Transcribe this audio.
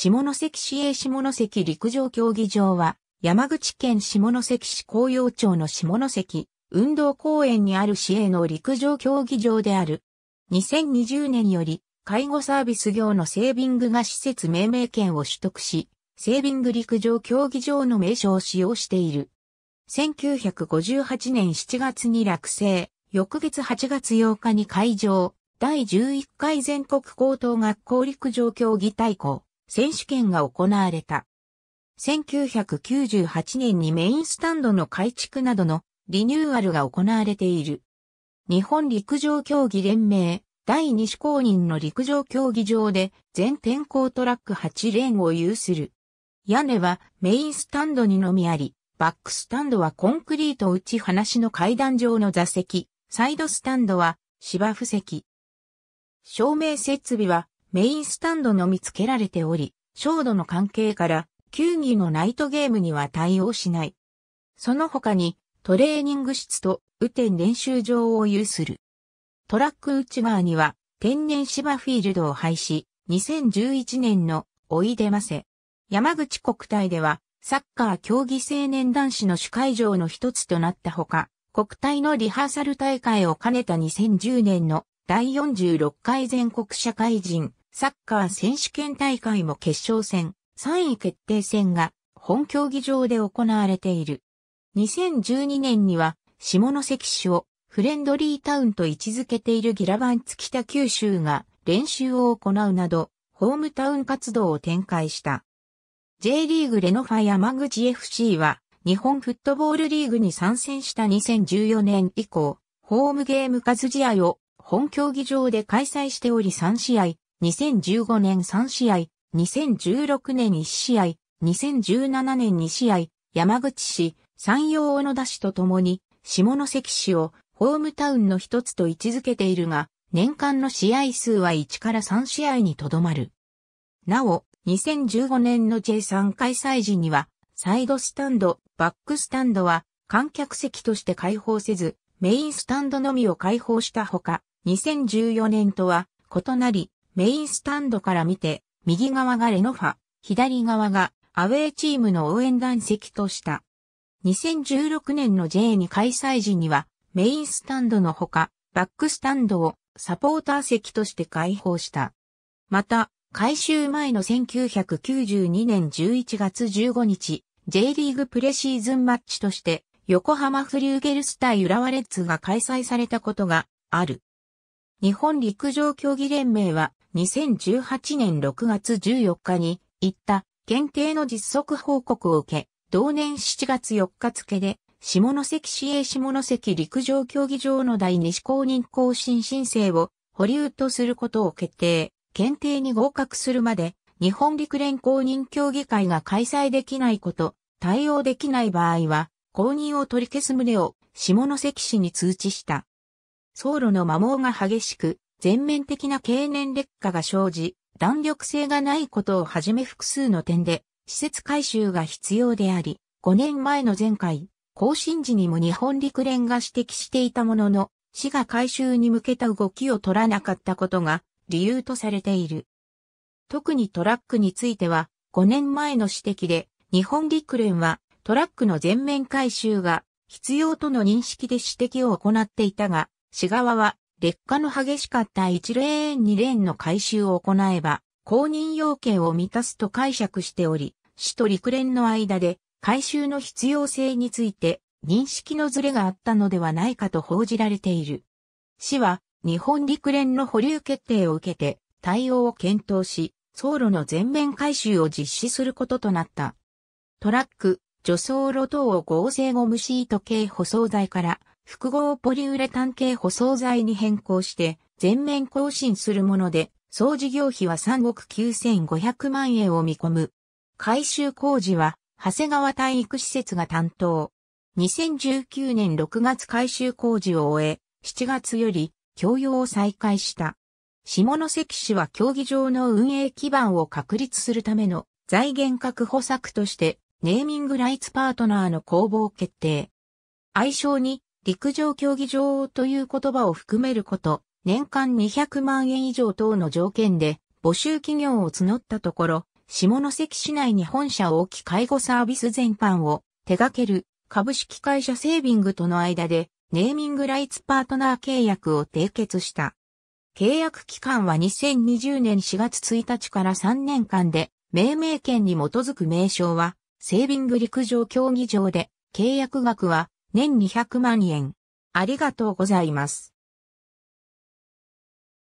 下関市営下関陸上競技場は、山口県下関市紅葉町の下関運動公園にある市営の陸上競技場である。2020年より、介護サービス業のセービングが施設命名権を取得し、セービング陸上競技場の名称を使用している。1958年7月に落成、翌月8月8日に会場、第11回全国高等学校陸上競技大校、選手権が行われた。1998年にメインスタンドの改築などのリニューアルが行われている。日本陸上競技連盟第志公認の陸上競技場で全天候トラック8レーンを有する。屋根はメインスタンドにのみあり、バックスタンドはコンクリート打ち放しの階段状の座席、サイドスタンドは芝布席。照明設備はメインスタンドのみ付けられており、照度の関係から球技のナイトゲームには対応しない。その他にトレーニング室と雨天練習場を有する。トラック内側には天然芝フィールドを廃止、2011年のおいでませ。山口国体ではサッカー競技青年男子の主会場の一つとなったほか、国体のリハーサル大会を兼ねた2010年の第46回全国社会人サッカー選手権大会も決勝戦、3位決定戦が本競技場で行われている。2012年には下関市をフレンドリータウンと位置づけているギラバンツ北九州が練習を行うなど、ホームタウン活動を展開した。J リーグレノファ山口 FC は日本フットボールリーグに参戦した2014年以降、ホームゲーム数試合を本競技場で開催しており3試合、2015年3試合、2016年1試合、2017年2試合、山口市、山陽小野田市とともに、下関市をホームタウンの一つと位置づけているが、年間の試合数は1から3試合にとどまる。なお、2015年の J3 開催時には、サイドスタンド、バックスタンドは観客席として開放せず、メインスタンドのみを開放したほか、2014年とは異なり、メインスタンドから見て、右側がレノファ、左側がアウェーチームの応援団席とした。2016年の J2 開催時には、メインスタンドのほか、バックスタンドをサポーター席として開放した。また、改修前の1992年11月15日、J リーグプレシーズンマッチとして、横浜フリューゲルス対浦和レッズが開催されたことがある。日本陸上競技連盟は、2018年6月14日に、行った、県警の実測報告を受け、同年7月4日付で、下関市営下関陸上競技場の第2試公認更新申請を保留とすることを決定。検定に合格するまで、日本陸連公認競技会が開催できないこと、対応できない場合は、公認を取り消す旨を下関市に通知した。走路の摩耗が激しく、全面的な経年劣化が生じ、弾力性がないことをはじめ複数の点で、施設改修が必要であり、5年前の前回、更新時にも日本陸連が指摘していたものの、市が改修に向けた動きを取らなかったことが理由とされている。特にトラックについては、5年前の指摘で、日本陸連はトラックの全面改修が必要との認識で指摘を行っていたが、市側は劣化の激しかった1レーン2レーンの改修を行えば、公認要件を満たすと解釈しており、市と陸連の間で改修の必要性について認識のずれがあったのではないかと報じられている。市は日本陸連の保留決定を受けて対応を検討し、走路の全面改修を実施することとなった。トラック、除走路等を合成ゴムシート系舗装材から複合ポリウレタン系舗装材に変更して全面更新するもので、総事業費は3億9500万円を見込む。改修工事は、長谷川体育施設が担当。2019年6月改修工事を終え、7月より供用を再開した。下関市は競技場の運営基盤を確立するための財源確保策として、ネーミングライツパートナーの公募を決定。愛称に陸上競技場という言葉を含めること、年間200万円以上等の条件で募集企業を募ったところ、下関市内に本社を置き介護サービス全般を手掛ける株式会社セービングとの間でネーミングライツパートナー契約を締結した。契約期間は2020年4月1日から3年間で、命名権に基づく名称は、セービング陸上競技場で、契約額は年200万円。ありがとうございます。